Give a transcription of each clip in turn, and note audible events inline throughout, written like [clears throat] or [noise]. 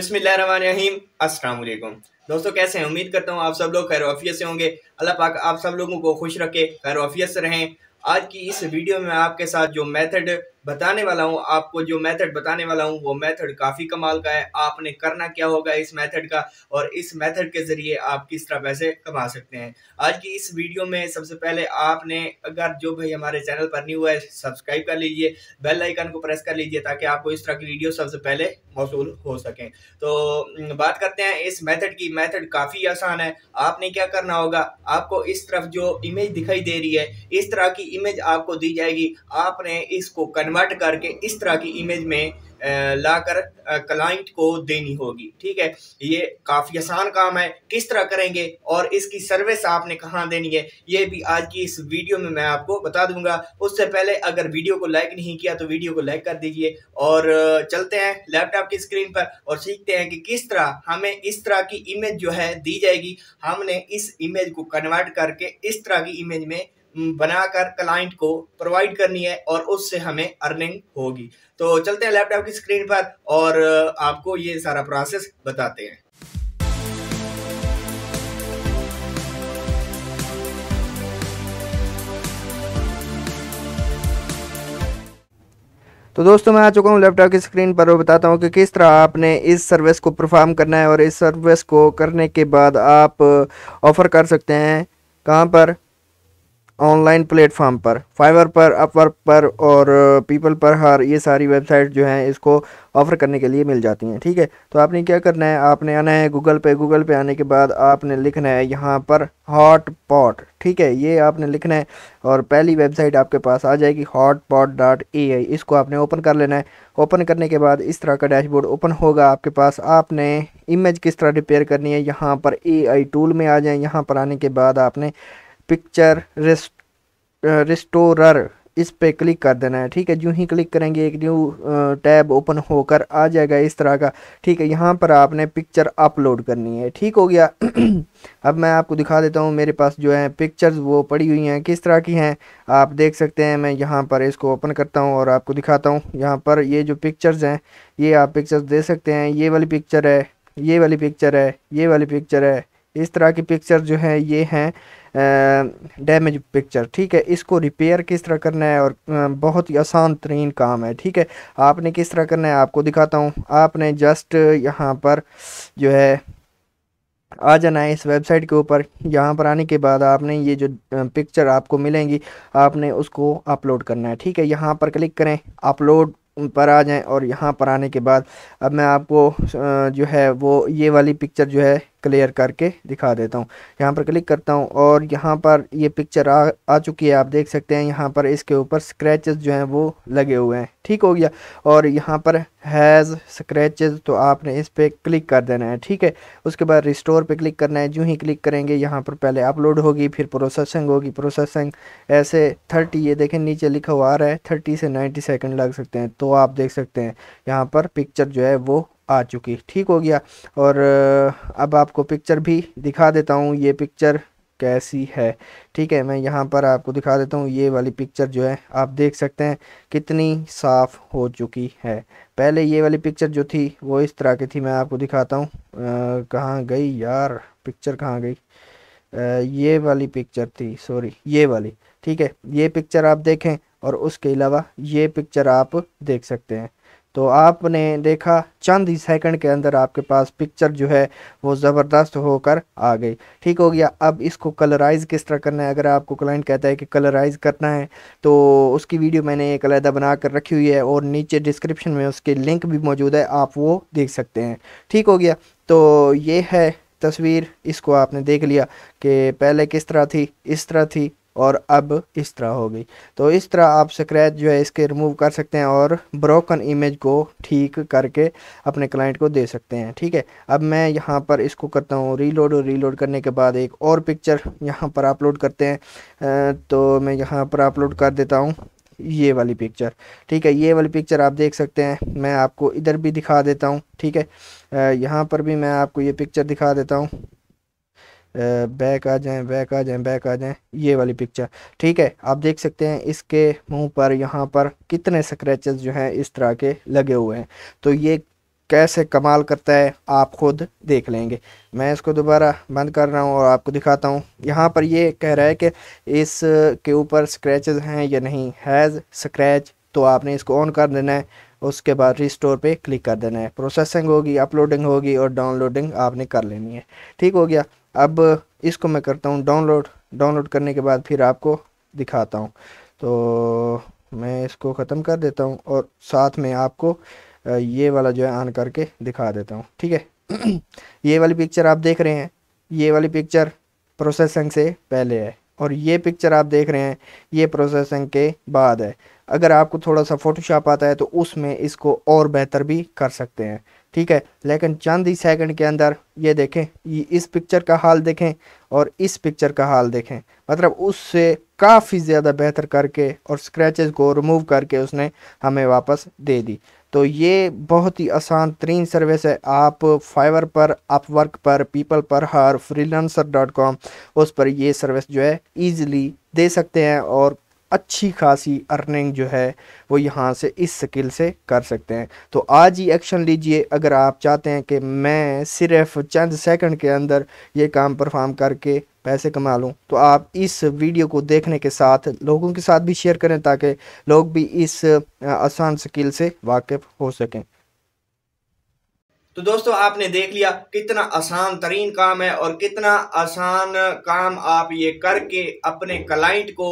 अस्सलाम वालेकुम दोस्तों कैसे हैं उम्मीद करता हूँ आप सब लोग खैर से होंगे अल्लाह पाक आप सब लोगों को खुश रखे खैर से रहें आज की इस वीडियो में आपके साथ जो मेथड बताने वाला हूँ आपको जो मेथड बताने वाला हूँ वो मेथड काफ़ी कमाल का है आपने करना क्या होगा इस मेथड का और इस मेथड के ज़रिए आप किस तरह पैसे कमा सकते हैं आज की इस वीडियो में सबसे पहले आपने अगर जो भाई हमारे चैनल पर नहीं हुआ है सब्सक्राइब कर लीजिए बेल आइकन को प्रेस कर लीजिए ताकि आपको इस तरह की वीडियो सबसे पहले मौसू हो सकें तो बात करते हैं इस मैथड की मैथड काफ़ी आसान है आपने क्या करना होगा आपको इस तरफ जो इमेज दिखाई दे रही है इस तरह की इमेज आपको दी जाएगी आपने इसको कन्वर्ट कन्वर्ट करके इस तरह की इमेज में लाकर क्लाइंट को देनी होगी ठीक है ये काफ़ी आसान काम है किस तरह करेंगे और इसकी सर्विस आपने कहाँ देनी है ये भी आज की इस वीडियो में मैं आपको बता दूंगा उससे पहले अगर वीडियो को लाइक नहीं किया तो वीडियो को लाइक कर दीजिए और चलते हैं लैपटॉप की स्क्रीन पर और सीखते हैं कि किस तरह हमें इस तरह की इमेज जो है दी जाएगी हमने इस इमेज को कन्वर्ट करके इस तरह की इमेज में बनाकर क्लाइंट को प्रोवाइड करनी है और उससे हमें अर्निंग होगी तो चलते हैं लैपटॉप की स्क्रीन पर और आपको ये सारा प्रोसेस बताते हैं तो दोस्तों मैं आ चुका हूँ लैपटॉप की स्क्रीन पर और बताता हूँ कि किस तरह आपने इस सर्विस को परफॉर्म करना है और इस सर्विस को करने के बाद आप ऑफ़र कर सकते हैं कहाँ पर ऑनलाइन प्लेटफॉर्म पर फाइवर पर अपवर्क पर और पीपल uh, पर हर ये सारी वेबसाइट जो हैं इसको ऑफ़र करने के लिए मिल जाती हैं ठीक है तो आपने क्या करना है आपने आना है गूगल पे गूगल पे आने के बाद आपने लिखना है यहाँ पर हॉट पॉट ठीक है ये आपने लिखना है और पहली वेबसाइट आपके पास आ जाएगी hot pot dot A I इसको आपने ओपन कर लेना है ओपन करने के बाद इस तरह का डैशबोर्ड ओपन होगा आपके पास आपने इमेज किस तरह रिपेयर करनी है यहाँ पर ए आई टूल में आ जाए यहाँ पर आने के बाद आपने पिक्चर रिस्टोरर uh, इस पे क्लिक कर देना है ठीक है जो ही क्लिक करेंगे एक न्यू टैब ओपन होकर आ जाएगा इस तरह का ठीक है यहाँ पर आपने पिक्चर अपलोड करनी है ठीक हो गया [clears throat] अब मैं आपको दिखा देता हूँ मेरे पास जो है पिक्चर्स वो पड़ी हुई हैं किस तरह की हैं आप देख सकते हैं मैं यहाँ पर इसको ओपन करता हूँ और आपको दिखाता हूँ यहाँ पर ये जो पिक्चर्स हैं ये आप पिक्चर्स दे सकते हैं ये वाली पिक्चर है ये वाली पिक्चर है ये वाली पिक्चर है इस तरह की पिक्चर जो है ये हैं डैमेज पिक्चर ठीक है इसको रिपेयर किस तरह करना है और बहुत ही आसान तरीन काम है ठीक है आपने किस तरह करना है आपको दिखाता हूँ आपने जस्ट यहाँ पर जो है आ जाना है इस वेबसाइट के ऊपर यहाँ पर आने के बाद आपने ये जो पिक्चर आपको मिलेंगी आपने उसको अपलोड करना है ठीक है यहाँ पर क्लिक करें अपलोड पर आ जाएं और यहाँ पर आने के बाद अब मैं आपको जो है वो ये वाली पिक्चर जो है क्लियर करके दिखा देता हूँ यहाँ पर क्लिक करता हूँ और यहाँ पर ये पिक्चर आ आ चुकी है आप देख सकते हैं यहाँ पर इसके ऊपर स्क्रैचेस जो हैं वो लगे हुए हैं ठीक हो गया और यहाँ पर हैज़ स्क्रैचेस तो आपने इस पर क्लिक कर देना है ठीक है उसके बाद रिस्टोर पे क्लिक करना है जूँ ही क्लिक करेंगे यहाँ पर पहले अपलोड होगी फिर प्रोसेसिंग होगी प्रोसेसिंग ऐसे थर्टी ये देखें नीचे लिखा हुआ आ रहा है थर्टी से नाइन्टी सेकेंड लग सकते हैं तो आप देख सकते हैं यहाँ पर पिक्चर जो है वो आ चुकी ठीक हो गया और अब आपको पिक्चर भी दिखा देता हूँ ये पिक्चर कैसी है ठीक है मैं यहाँ पर आपको दिखा देता हूँ ये वाली पिक्चर जो है आप देख सकते हैं कितनी साफ़ हो चुकी है पहले ये वाली पिक्चर जो थी वो इस तरह की थी मैं आपको दिखाता हूँ कहाँ गई यार पिक्चर कहाँ गई आ, ये वाली पिक्चर थी सॉरी ये वाली ठीक है ये पिक्चर आप देखें और उसके अलावा ये पिक्चर आप देख सकते हैं तो आपने देखा चंद ही सेकंड के अंदर आपके पास पिक्चर जो है वो ज़बरदस्त होकर आ गई ठीक हो गया अब इसको कलराइज़ किस तरह करना है अगर आपको क्लाइंट कहता है कि कलराइज़ करना है तो उसकी वीडियो मैंने एक अलहदा बना कर रखी हुई है और नीचे डिस्क्रिप्शन में उसके लिंक भी मौजूद है आप वो देख सकते हैं ठीक हो गया तो ये है तस्वीर इसको आपने देख लिया कि पहले किस तरह थी इस तरह थी और अब इस तरह हो गई तो इस तरह आप स्क्रैच जो है इसके रिमूव कर सकते हैं और ब्रोकन इमेज को ठीक करके अपने क्लाइंट को दे सकते हैं ठीक है अब मैं यहाँ पर इसको करता हूँ रीलोड और रीलोड करने के बाद एक और पिक्चर यहाँ पर अपलोड करते हैं तो मैं यहाँ पर अपलोड कर देता हूँ ये वाली पिक्चर ठीक है ये वाली पिक्चर आप देख सकते हैं मैं आपको इधर भी दिखा देता हूँ ठीक है यहाँ पर भी मैं आपको ये पिक्चर दिखा देता हूँ बैक आ जाएं बैक आ जाएं बैक आ जाएं ये वाली पिक्चर ठीक है आप देख सकते हैं इसके मुंह पर यहाँ पर कितने स्क्रैचेस जो हैं इस तरह के लगे हुए हैं तो ये कैसे कमाल करता है आप खुद देख लेंगे मैं इसको दोबारा बंद कर रहा हूँ और आपको दिखाता हूँ यहाँ पर ये कह रहा है कि इस के ऊपर स्क्रैचेस हैं या नहीं हैज़ स्क्रैच तो आपने इसको ऑन कर देना है उसके बाद रिस्टोर पे क्लिक कर देना है प्रोसेसिंग होगी अपलोडिंग होगी और डाउनलोडिंग आपने कर लेनी है ठीक हो गया अब इसको मैं करता हूँ डाउनलोड डाउनलोड करने के बाद फिर आपको दिखाता हूँ तो मैं इसको ख़त्म कर देता हूँ और साथ में आपको ये वाला जो है ऑन करके दिखा देता हूँ ठीक है [clears throat] ये वाली पिक्चर आप देख रहे हैं ये वाली पिक्चर प्रोसेसिंग से पहले है और ये पिक्चर आप देख रहे हैं ये प्रोसेसिंग के बाद है अगर आपको थोड़ा सा फ़ोटोशॉप आता है तो उसमें इसको और बेहतर भी कर सकते हैं ठीक है लेकिन चंद ही सेकंड के अंदर ये देखें ये इस पिक्चर का हाल देखें और इस पिक्चर का हाल देखें मतलब उससे काफ़ी ज़्यादा बेहतर करके और स्क्रैचेस को रिमूव करके उसने हमें वापस दे दी तो ये बहुत ही आसान तरीन सर्विस है आप फाइवर पर अपवर्क पर पीपल पर हर फ्रीलांसर डॉट कॉम उस पर ये सर्विस जो है ईजिली दे सकते हैं और अच्छी खासी अर्निंग जो है वो यहाँ से इस स्किल से कर सकते हैं तो आज ही एक्शन लीजिए अगर आप चाहते हैं कि मैं सिर्फ चंद सेकंड के अंदर ये काम परफॉर्म करके पैसे कमा लूँ तो आप इस वीडियो को देखने के साथ लोगों के साथ भी शेयर करें ताकि लोग भी इस आसान स्किल से वाकिफ़ हो सकें तो दोस्तों आपने देख लिया कितना आसान तरीन काम है और कितना आसान काम आप ये करके अपने क्लाइंट को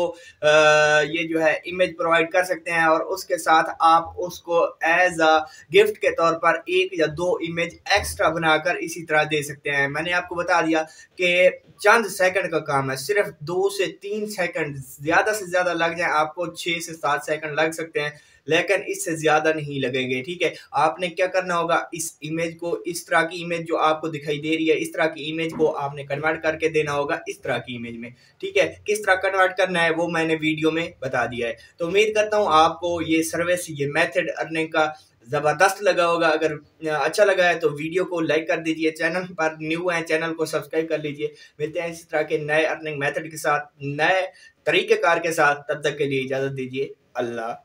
ये जो है इमेज प्रोवाइड कर सकते हैं और उसके साथ आप उसको एज अ गिफ्ट के तौर पर एक या दो इमेज एक्स्ट्रा बनाकर इसी तरह दे सकते हैं मैंने आपको बता दिया कि चंद सेकंड का काम है सिर्फ दो से तीन सेकंड ज़्यादा से ज़्यादा लग जाए आपको छः से सात सेकंड लग सकते हैं लेकिन इससे ज़्यादा नहीं लगेंगे ठीक है आपने क्या करना होगा इस इमेज को इस तरह की इमेज जो आपको दिखाई दे रही है इस तरह की इमेज को आपने कन्वर्ट करके देना होगा इस तरह की इमेज में ठीक है किस तरह कन्वर्ट करना है वो मैंने वीडियो में बता दिया है तो उम्मीद करता हूँ आपको ये सर्विस ये मेथड अर्निंग का ज़बरदस्त लगा होगा अगर अच्छा लगा है तो वीडियो को लाइक कर दीजिए चैनल पर न्यू है चैनल को सब्सक्राइब कर लीजिए मिलते हैं इसी तरह के नए अर्निंग मेथड के साथ नए तरीक़ेकार के साथ तब तक के लिए इजाज़त दीजिए अल्लाह